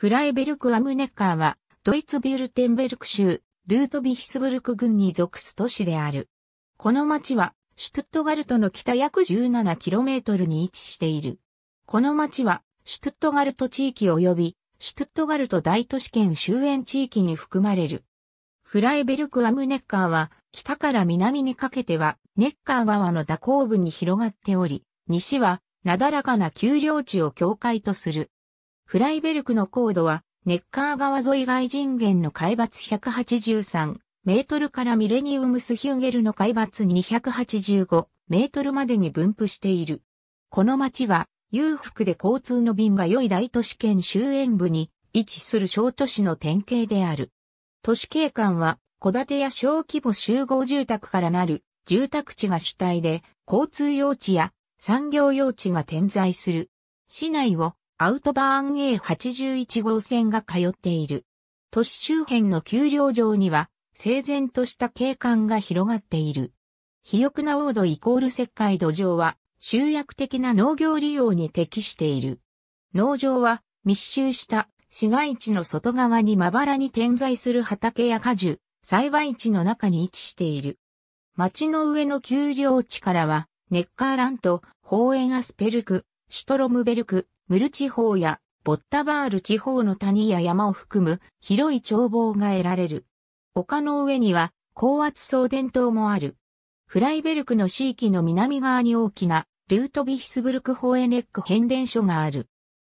フライベルク・アムネッカーは、ドイツビュルテンベルク州、ルートビヒスブルク郡に属す都市である。この町は、シュトゥットガルトの北約 17km に位置している。この町は、シュトゥットガルト地域及び、シュトゥットガルト大都市圏周辺地域に含まれる。フライベルク・アムネッカーは、北から南にかけては、ネッカー川の蛇行部に広がっており、西は、なだらかな丘陵地を境界とする。フライベルクの高度は、ネッカー川沿い外人間の海抜183メートルからミレニウムスヒューゲルの海抜285メートルまでに分布している。この町は、裕福で交通の便が良い大都市圏周辺部に位置する小都市の典型である。都市景観は、戸建てや小規模集合住宅からなる住宅地が主体で、交通用地や産業用地が点在する。市内をアウトバーン A81 号線が通っている。都市周辺の丘陵上には、整然とした景観が広がっている。肥沃な王土イコール石灰土壌は、集約的な農業利用に適している。農場は密集した市街地の外側にまばらに点在する畑や果樹、栽培地の中に位置している。町の上の丘陵地からは、ネッカーラント、ホーエンアスペルク、シュトロムベルク、ムル地方やボッタバール地方の谷や山を含む広い眺望が得られる。丘の上には高圧送電塔もある。フライベルクの地域の南側に大きなルートビヒスブルクホーエネック変電所がある。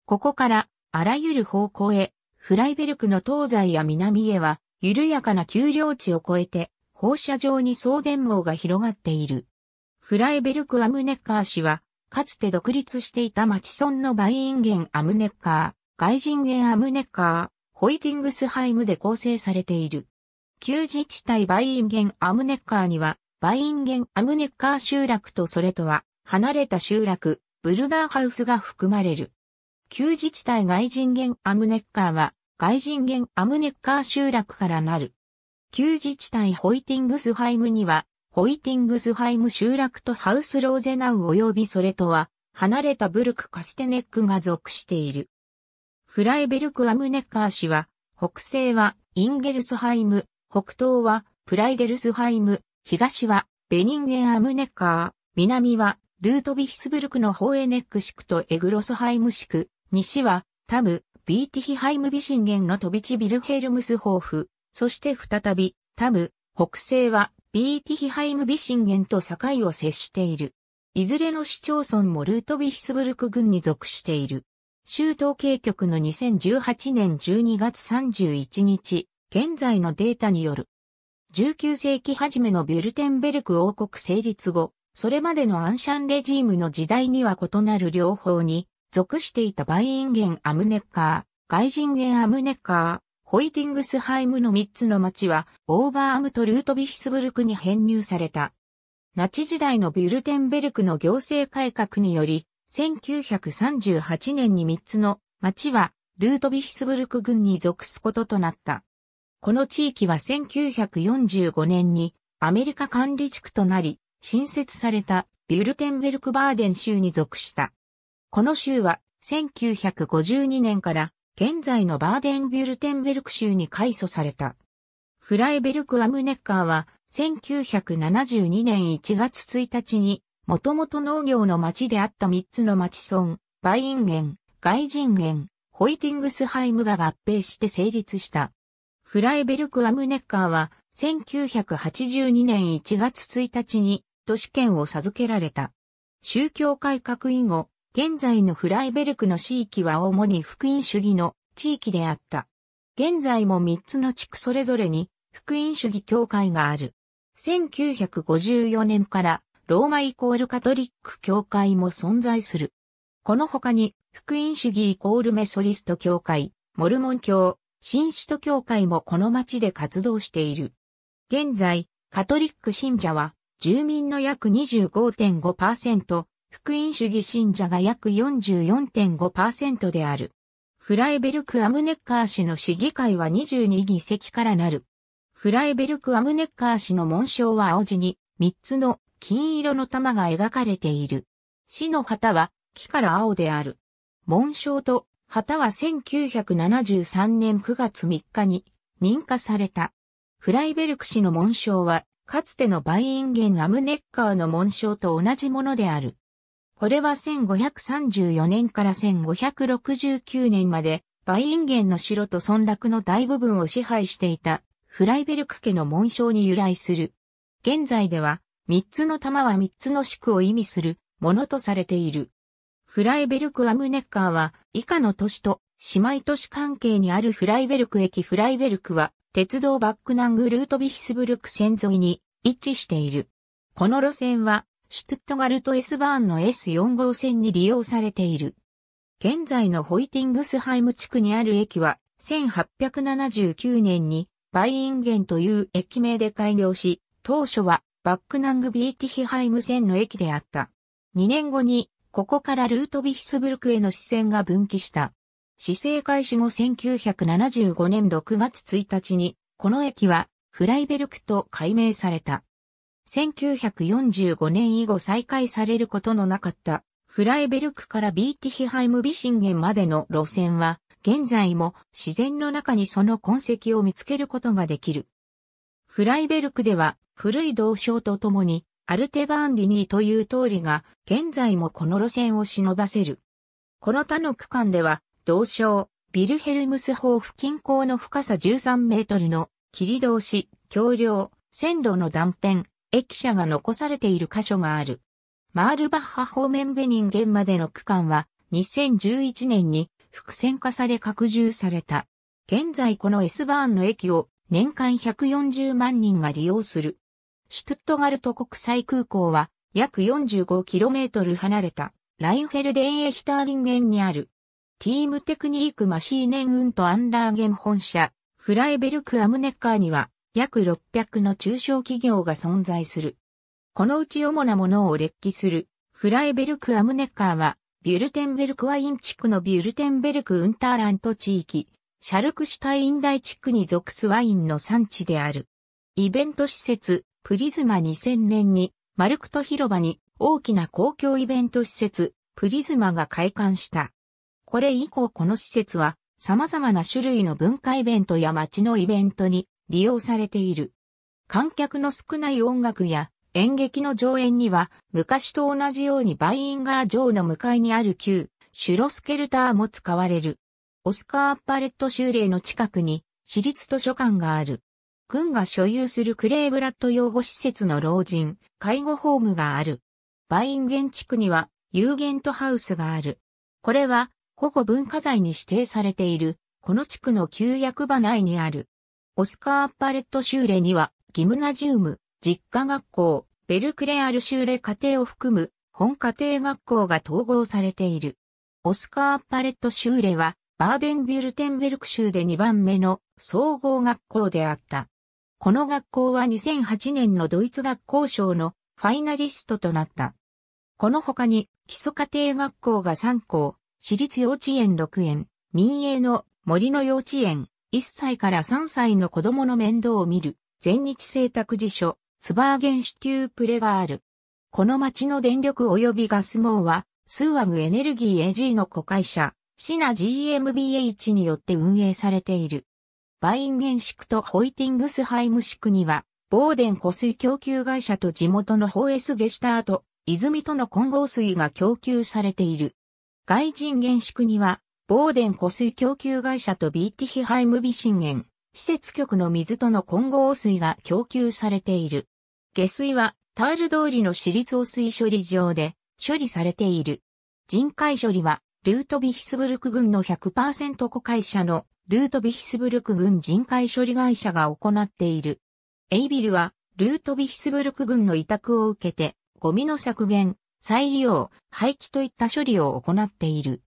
ここからあらゆる方向へフライベルクの東西や南へは緩やかな丘陵地を越えて放射状に送電網が広がっている。フライベルク・アムネッカー氏はかつて独立していたマチソンのバイインゲン・アムネッカー、外人ゲン・アムネッカー、ホイティングスハイムで構成されている。旧自治体バイインゲン・アムネッカーには、バイインゲン・アムネッカー集落とそれとは、離れた集落、ブルダーハウスが含まれる。旧自治体外人ゲン・アムネッカーは、外人ゲン・アムネッカー集落からなる。旧自治体ホイティングスハイムには、ホイティングスハイム集落とハウスローゼナウ及びそれとは、離れたブルク・カステネックが属している。フライベルク・アムネッカー氏は、北西はインゲルスハイム、北東はプライゲルスハイム、東はベニンゲン・アムネッカー、南はルートビヒスブルクのホーエネック市区とエグロスハイム市区、西はタム、ビーティヒハイムビシンゲンのトビチ・ビルヘルムスホーフ、そして再びタム、北西はビーティヒハイムビシンゲンと境を接している。いずれの市町村もルートビヒスブルク郡に属している。州統計局の2018年12月31日、現在のデータによる。19世紀初めのビュルテンベルク王国成立後、それまでのアンシャンレジームの時代には異なる両方に属していたバイインゲン・アムネッカー、外人ゲン・アムネッカー、ホイティングスハイムの3つの町は、オーバーアムとルートビィヒスブルクに編入された。ナチ時代のビュルテンベルクの行政改革により、1938年に3つの町は、ルートビィヒスブルク軍に属すこととなった。この地域は1945年にアメリカ管理地区となり、新設されたビュルテンベルクバーデン州に属した。この州は1952年から現在のバーデンビュルテンベルク州に改組された。フライベルク・アムネッカーは1972年1月1日に、もともと農業の町であった3つの町村、バインゲン、ガイジンゲン、ホイティングスハイムが合併して成立した。フライベルク・アムネッカーは1982年1月1日に都市圏を授けられた。宗教改革以後、現在のフライベルクの地域は主に福音主義の地域であった。現在も3つの地区それぞれに福音主義教会がある。1954年からローマイコールカトリック教会も存在する。この他に福音主義イコールメソジスト教会、モルモン教、新首都教会もこの町で活動している。現在、カトリック信者は住民の約25.5%、福音主義信者が約44.5%である。フライベルク・アムネッカー氏の市議会は22議席からなる。フライベルク・アムネッカー氏の紋章は青地に3つの金色の玉が描かれている。市の旗は木から青である。紋章と旗は1973年9月3日に認可された。フライベルク氏の紋章はかつてのバイインゲン・アムネッカーの紋章と同じものである。これは1534年から1569年まで、バイインゲンの城と村落の大部分を支配していた、フライベルク家の紋章に由来する。現在では、三つの玉は三つの宿を意味するものとされている。フライベルク・アムネッカーは以下の都市と姉妹都市関係にあるフライベルク駅フライベルクは鉄道バックナングルートビヒスブルク線沿いに位置している。この路線はシュトゥットガルト S バーンの S4 号線に利用されている。現在のホイティングスハイム地区にある駅は、1879年にバイインゲンという駅名で開業し、当初はバックナングビーティヒハイム線の駅であった。2年後に、ここからルートビヒスブルクへの支線が分岐した。市政開始後1975年6月1日に、この駅はフライベルクと改名された。1945年以後再開されることのなかったフライベルクからビーティヒハイムビシンゲンまでの路線は現在も自然の中にその痕跡を見つけることができる。フライベルクでは古い道章とともにアルテバーンディニーという通りが現在もこの路線を忍ばせる。この他の区間では道章、ビルヘルムスホーフ近郊の深さ13メートルの切り通し、橋梁、線路の断片、駅舎が残されている箇所がある。マールバッハ方面ベニン現までの区間は2011年に複線化され拡充された。現在この S バーンの駅を年間140万人が利用する。シュトゥットガルト国際空港は約 45km 離れたラインフェルデンエヒターリンゲンにあるティームテクニークマシーネンウントアンラーゲン本社フライベルクアムネッカーには約600の中小企業が存在する。このうち主なものを列記する、フライベルク・アムネッカーは、ビュルテンベルクワイン地区のビュルテンベルク・ウンターラント地域、シャルクシュタイン大地区に属すワインの産地である。イベント施設、プリズマ2000年に、マルクト広場に大きな公共イベント施設、プリズマが開館した。これ以降この施設は、様々な種類の文化イベントや街のイベントに利用されている。観客の少ない音楽や演劇の上演には昔と同じようにバインガー城の向かいにある旧シュロスケルターも使われる。オスカー・パレット州令の近くに私立図書館がある。軍が所有するクレーブラッド養護施設の老人、介護ホームがある。バインゲン地区にはユーゲントハウスがある。これは保護文化財に指定されている、この地区の旧役場内にある。オスカー・パレット・シューレには、ギムナジウム、実家学校、ベルクレアル・シューレ家庭を含む、本家庭学校が統合されている。オスカー・パレット・シューレは、バーデンビュルテンベルク州で2番目の総合学校であった。この学校は2008年のドイツ学校賞のファイナリストとなった。この他に基礎家庭学校が3校、私立幼稚園6園、民営の森の幼稚園、1歳から3歳の子供の面倒を見る、全日製託辞書、ツバーゲンシュテュープレがある。この町の電力及びガス網は、スーアグエネルギー AG の子会社、シナ GmbH によって運営されている。バインゲンシクとホイティングスハイムシクには、ボーデン湖水供給会社と地元のホーエスゲスタート、泉との混合水が供給されている。外人原宿には、ボーデン湖水供給会社とビーティヒハイムビシン施設局の水との混合汚水が供給されている。下水はタール通りの私立汚水処理場で処理されている。人海処理はルートビヒスブルク群の100%子会社のルートビヒスブルク群人海処理会社が行っている。エイビルはルートビヒスブルク群の委託を受けてゴミの削減、再利用、廃棄といった処理を行っている。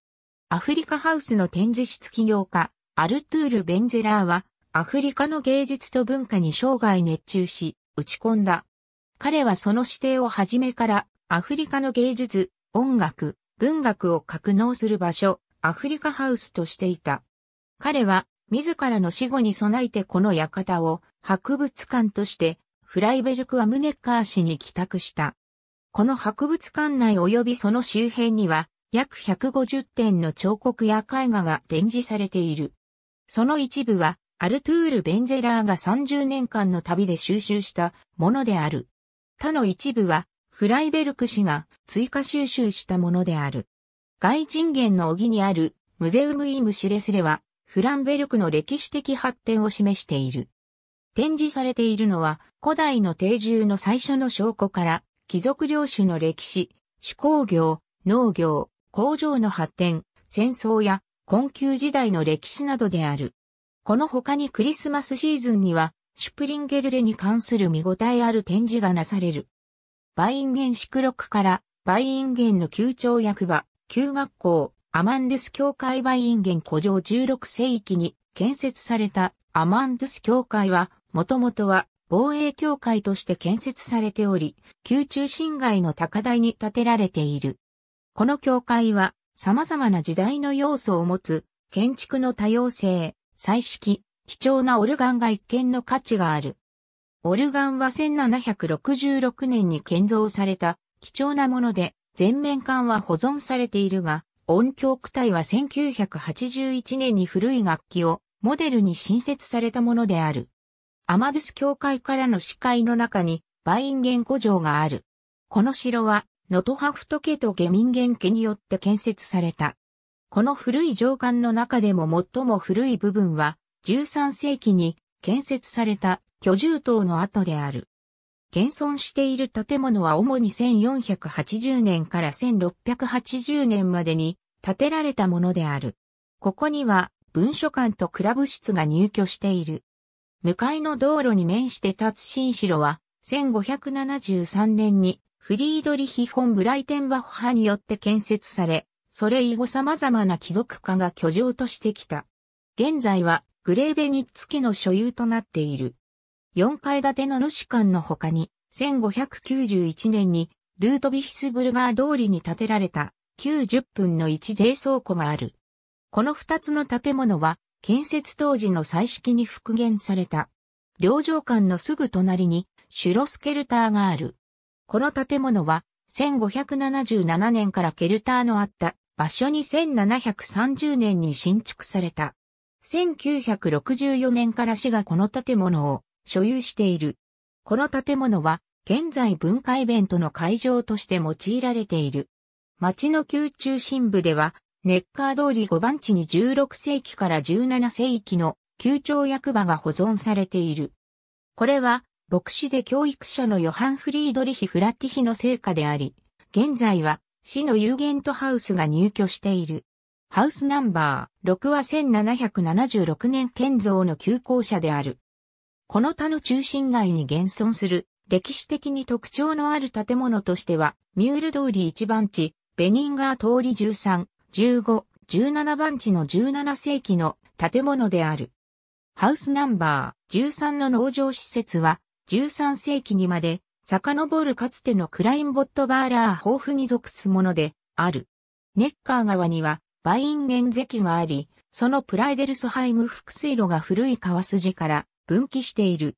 アフリカハウスの展示室起業家、アルトゥール・ベンゼラーは、アフリカの芸術と文化に生涯熱中し、打ち込んだ。彼はその指定をはじめから、アフリカの芸術、音楽、文学を格納する場所、アフリカハウスとしていた。彼は、自らの死後に備えてこの館を、博物館として、フライベルク・アムネッカー氏に帰宅した。この博物館内及びその周辺には、約150点の彫刻や絵画が展示されている。その一部は、アルトゥール・ベンゼラーが30年間の旅で収集したものである。他の一部は、フライベルク氏が追加収集したものである。外人間の荻にあるムゼウム・イム・シュレスレは、フランベルクの歴史的発展を示している。展示されているのは、古代の定住の最初の証拠から、貴族領主の歴史、手工業、農業、工場の発展、戦争や困窮時代の歴史などである。この他にクリスマスシーズンには、シュプリンゲルレに関する見応えある展示がなされる。バインゲン宿六から、バインゲンの旧庁役場、旧学校、アマンドゥス教会バインゲン古城16世紀に建設されたアマンドゥス教会は、もともとは防衛教会として建設されており、宮中侵害の高台に建てられている。この教会は様々な時代の要素を持つ建築の多様性、彩色、貴重なオルガンが一見の価値がある。オルガンは1766年に建造された貴重なもので全面管は保存されているが、音響区体は1981年に古い楽器をモデルに新設されたものである。アマデス教会からの視界の中にバインゲン古城がある。この城は能登ハフト家と下民元家によって建設された。この古い城館の中でも最も古い部分は、13世紀に建設された居住棟の跡である。現存している建物は主に1480年から1680年までに建てられたものである。ここには文書館とクラブ室が入居している。向かいの道路に面して立つ新城は1573年にフリードリヒ・フォン・ブライテンバッハによって建設され、それ以後様々な貴族家が居城としてきた。現在はグレーベニッツ家の所有となっている。4階建ての主館の他に、1591年にルートビヒスブルガー通りに建てられた90分の1税倉庫がある。この2つの建物は建設当時の彩色に復元された。領城館のすぐ隣にシュロスケルターがある。この建物は1577年からケルターのあった場所に1730年に新築された。1964年から市がこの建物を所有している。この建物は現在文化イベントの会場として用いられている。町の旧中心部では、ネッカー通り5番地に16世紀から17世紀の旧庁役場が保存されている。これは牧師で教育者のヨハン・フリードリヒ・フラッティヒの成果であり、現在は市のユーゲントハウスが入居している。ハウスナンバー6は1776年建造の旧校舎である。この他の中心街に現存する歴史的に特徴のある建物としては、ミュール通り1番地、ベニンガー通り13、15、17番地の17世紀の建物である。ハウスナンバー13の農場施設は、13世紀にまで遡るかつてのクラインボットバーラー豊富に属すものである。ネッカー川にはバインゲン堰があり、そのプライデルスハイム複水路が古い川筋から分岐している。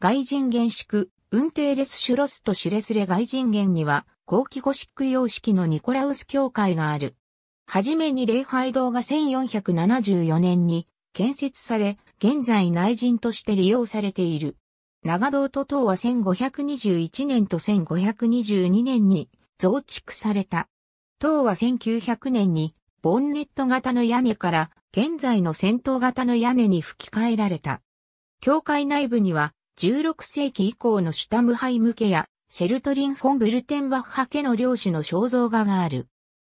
外人原宿、運転レスシュロスとシュレスレ外人源には、後期ゴシック様式のニコラウス教会がある。はじめに礼拝堂が1474年に建設され、現在内人として利用されている。長堂と塔は1521年と1522年に増築された。塔は1900年にボンネット型の屋根から現在の戦闘型の屋根に吹き替えられた。教会内部には16世紀以降のシュタムハイム家やシェルトリン・フォン・ブルテンバッハ家の領主の肖像画がある。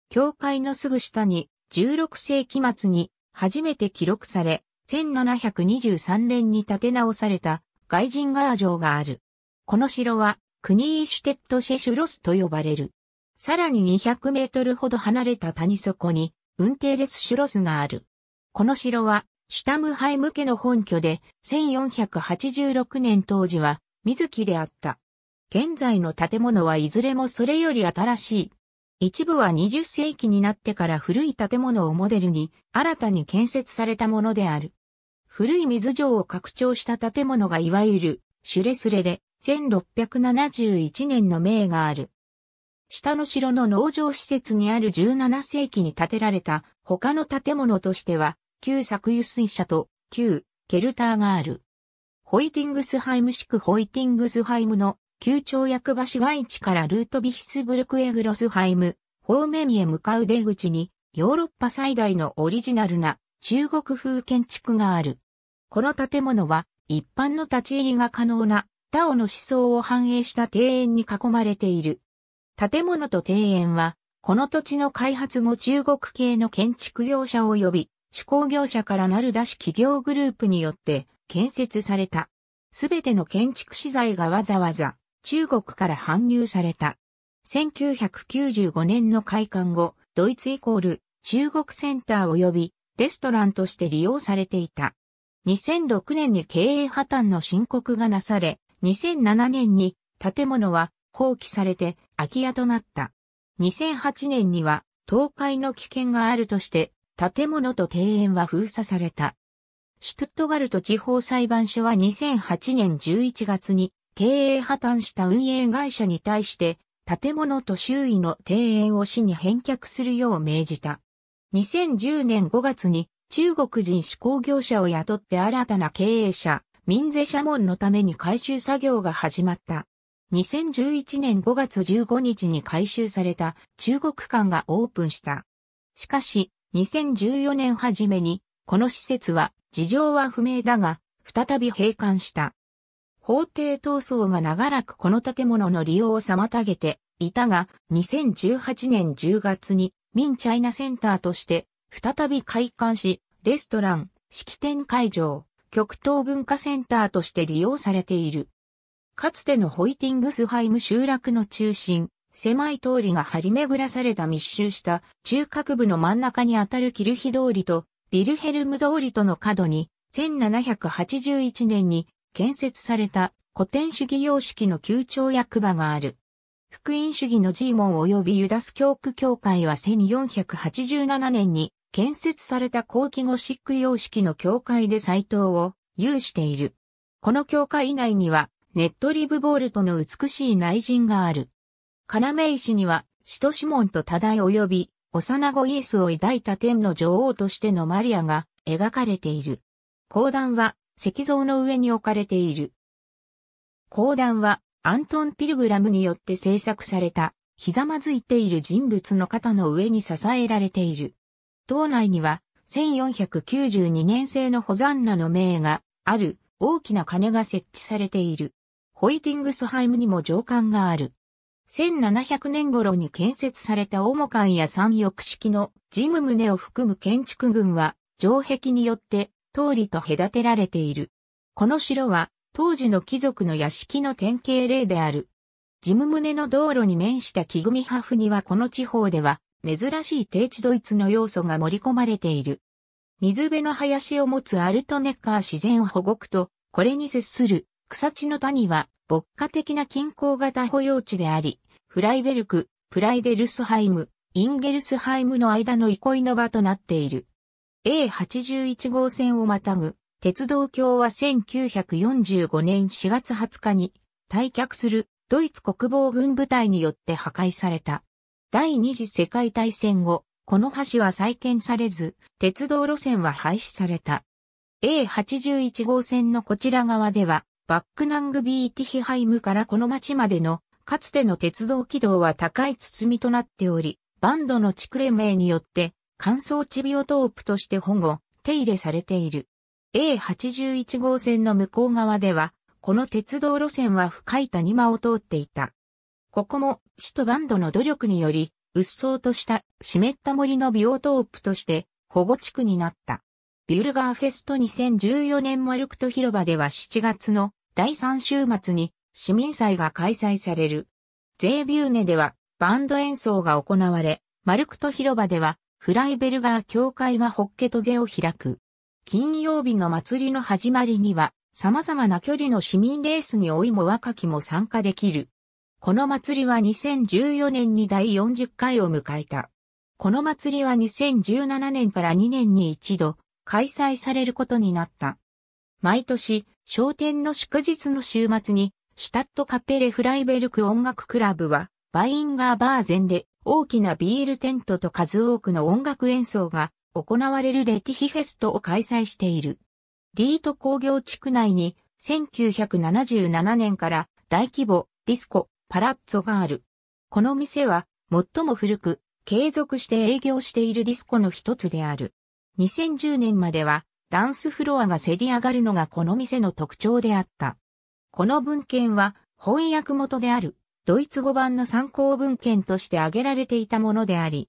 教会のすぐ下に16世紀末に初めて記録され1723年に建て直された外人ガー城がある。この城は、クニーシュテッドシェシュロスと呼ばれる。さらに200メートルほど離れた谷底に、ウンテーレスシュロスがある。この城は、シュタムハイム家の本拠で、1486年当時は、水木であった。現在の建物はいずれもそれより新しい。一部は20世紀になってから古い建物をモデルに、新たに建設されたものである。古い水城を拡張した建物がいわゆるシュレスレで1671年の名がある。下の城の農場施設にある17世紀に建てられた他の建物としては旧作油水車と旧ケルターがある。ホイティングスハイム地区ホイティングスハイムの旧町役場市街地からルートビヒスブルクエグロスハイム方面へ向かう出口にヨーロッパ最大のオリジナルな中国風建築がある。この建物は一般の立ち入りが可能なタオの思想を反映した庭園に囲まれている。建物と庭園は、この土地の開発後中国系の建築業者及び手工業者からなる出し企業グループによって建設された。すべての建築資材がわざわざ中国から搬入された。1995年の開館後、ドイツイコール中国センター及びレストランとして利用されていた。2006年に経営破綻の申告がなされ、2007年に建物は放棄されて空き家となった。2008年には倒壊の危険があるとして、建物と庭園は封鎖された。シュトットガルト地方裁判所は2008年11月に経営破綻した運営会社に対して建物と周囲の庭園を市に返却するよう命じた。2010年5月に中国人手工業者を雇って新たな経営者、民税社門のために回収作業が始まった。2011年5月15日に回収された中国館がオープンした。しかし、2014年初めに、この施設は、事情は不明だが、再び閉館した。法廷闘争が長らくこの建物の利用を妨げていたが、2018年10月にミンチャイナセンターとして、再び開館し、レストラン、式典会場、極東文化センターとして利用されている。かつてのホイティングスハイム集落の中心、狭い通りが張り巡らされた密集した中核部の真ん中にあたるキルヒ通りとビルヘルム通りとの角に1781年に建設された古典主義様式の旧庁役場がある。福音主義のジーモン及びユダス教区教会は1487年に建設された後期ゴシック様式の教会で斎藤を有している。この教会内にはネットリブボールとの美しい内陣がある。要石には、使徒シモンと多大及び、幼子イエスを抱いた天の女王としてのマリアが描かれている。講談は石像の上に置かれている。講談はアントン・ピルグラムによって制作された、ひざまずいている人物の肩の上に支えられている。島内には、1492年製のホザンナの名がある大きな鐘が設置されている。ホイティングスハイムにも上官がある。1700年頃に建設されたモカンや三翼式のジム棟を含む建築群は城壁によって通りと隔てられている。この城は当時の貴族の屋敷の典型例である。ジム胸の道路に面した木組ハフにはこの地方では珍しい低地ドイツの要素が盛り込まれている。水辺の林を持つアルトネッカー自然保護区と、これに接する草地の谷は牧歌的な近郊型保養地であり、フライベルク、プライデルスハイム、インゲルスハイムの間の憩いの場となっている。A81 号線をまたぐ鉄道橋は1945年4月20日に、退却するドイツ国防軍部隊によって破壊された。第二次世界大戦後、この橋は再建されず、鉄道路線は廃止された。A81 号線のこちら側では、バックナングビーティヒハイムからこの町までの、かつての鉄道軌道は高い包みとなっており、バンドの地区連盟によって、乾燥地ビオトープとして保護、手入れされている。A81 号線の向こう側では、この鉄道路線は深い谷間を通っていた。ここも、首都バンドの努力により、うっそうとした湿った森のビオトープとして保護地区になった。ビュルガーフェスト2014年マルクト広場では7月の第3週末に市民祭が開催される。ゼービューネではバンド演奏が行われ、マルクト広場ではフライベルガー教会がホッケとゼを開く。金曜日の祭りの始まりには、様々な距離の市民レースに老いも若きも参加できる。この祭りは2014年に第40回を迎えた。この祭りは2017年から2年に一度開催されることになった。毎年、商店の祝日の週末に、シュタットカペレフライベルク音楽クラブは、バインガーバーゼンで大きなビールテントと数多くの音楽演奏が行われるレティヒフェストを開催している。リート工業地区内に1977年から大規模ディスコパラッツォがある。この店は最も古く継続して営業しているディスコの一つである。2010年まではダンスフロアがせり上がるのがこの店の特徴であった。この文献は翻訳元であるドイツ語版の参考文献として挙げられていたものであり、